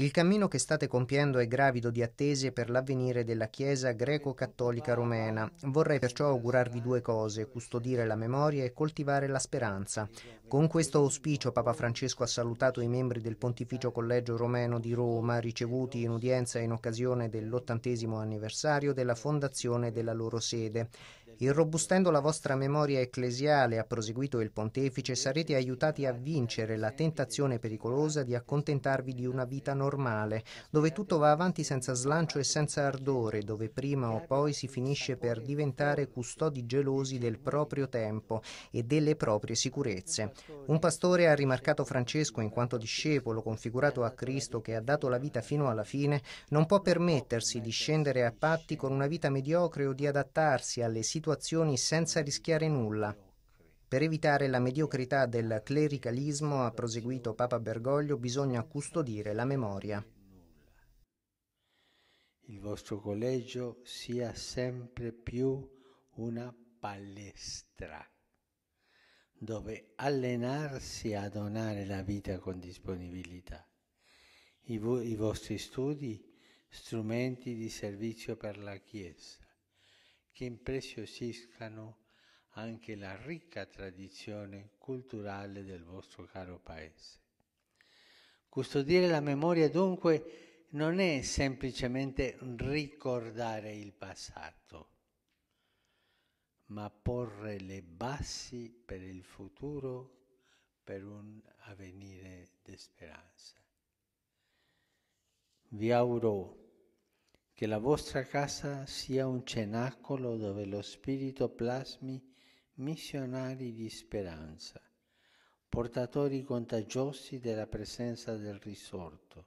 Il cammino che state compiendo è gravido di attese per l'avvenire della Chiesa greco-cattolica romena. Vorrei perciò augurarvi due cose, custodire la memoria e coltivare la speranza. Con questo auspicio Papa Francesco ha salutato i membri del Pontificio Collegio Romeno di Roma, ricevuti in udienza in occasione dell'ottantesimo anniversario della fondazione della loro sede. Irrobustendo la vostra memoria ecclesiale, ha proseguito il pontefice, sarete aiutati a vincere la tentazione pericolosa di accontentarvi di una vita normale, dove tutto va avanti senza slancio e senza ardore, dove prima o poi si finisce per diventare custodi gelosi del proprio tempo e delle proprie sicurezze. Un pastore ha rimarcato Francesco in quanto discepolo configurato a Cristo che ha dato la vita fino alla fine, non può permettersi di scendere a patti con una vita mediocre o di adattarsi alle situazioni situazioni senza rischiare nulla. Per evitare la mediocrità del clericalismo, ha proseguito Papa Bergoglio, bisogna custodire la memoria. Il vostro collegio sia sempre più una palestra dove allenarsi a donare la vita con disponibilità. I, vo- i vostri studi strumenti di servizio per la Chiesa che impreziosiscano anche la ricca tradizione culturale del vostro caro paese. Custodire la memoria dunque non è semplicemente ricordare il passato, ma porre le basi per il futuro, per un avvenire di speranza. Vi auguro che la vostra casa sia un cenacolo dove lo Spirito plasmi missionari di speranza, portatori contagiosi della presenza del risorto,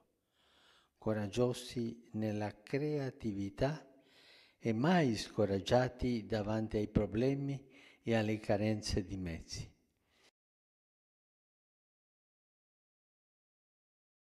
coraggiosi nella creatività e mai scoraggiati davanti ai problemi e alle carenze di mezzi.